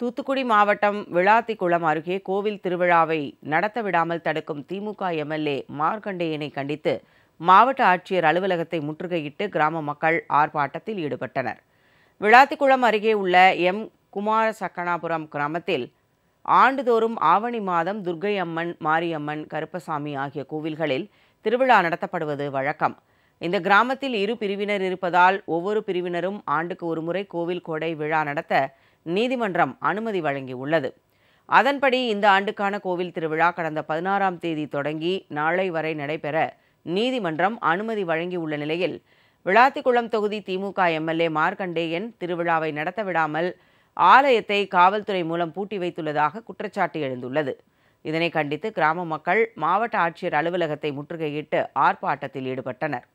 தூத்துக்குடி மாவட்டம் விளாத்திக்குளம் அருகே கோவில் திருவிழாவை நடத்த விடாமல் தடுக்கும் திமுக எம்எல்ஏ மார்க்கண்டேயனை கண்டித்து மாவட்ட ஆட்சியர் அலுவலகத்தை முற்றுகையிட்டு கிராம மக்கள் ஆர்ப்பாட்டத்தில் ஈடுபட்டனர் விளாத்திக்குளம் அருகே உள்ள எம் குமார சக்கனாபுரம் கிராமத்தில் ஆண்டுதோறும் ஆவணி மாதம் துர்கை அம்மன் மாரியம்மன் கருப்பசாமி ஆகிய கோவில்களில் திருவிழா நடத்தப்படுவது வழக்கம் இந்த கிராமத்தில் இரு பிரிவினர் இருப்பதால் ஒவ்வொரு பிரிவினரும் ஆண்டுக்கு ஒருமுறை கோவில் கொடை விழா நடத்த நீதிமன்றம் அனுமதி வழங்கியுள்ளது அதன்படி இந்த ஆண்டுக்கான கோவில் திருவிழா கடந்த பதினாறாம் தேதி தொடங்கி நாளை வரை நடைபெற நீதிமன்றம் அனுமதி வழங்கியுள்ள நிலையில் விளாத்திக்குளம் தொகுதி திமுக எம்எல்ஏ மார்க்கண்டேயன் திருவிழாவை நடத்த விடாமல் ஆலயத்தை காவல்துறை மூலம் பூட்டி வைத்துள்ளதாக குற்றச்சாட்டு எழுந்துள்ளது இதனை கண்டித்து கிராம மக்கள் மாவட்ட ஆட்சியர் அலுவலகத்தை முற்றுகையிட்டு ஆர்ப்பாட்டத்தில் ஈடுபட்டனர்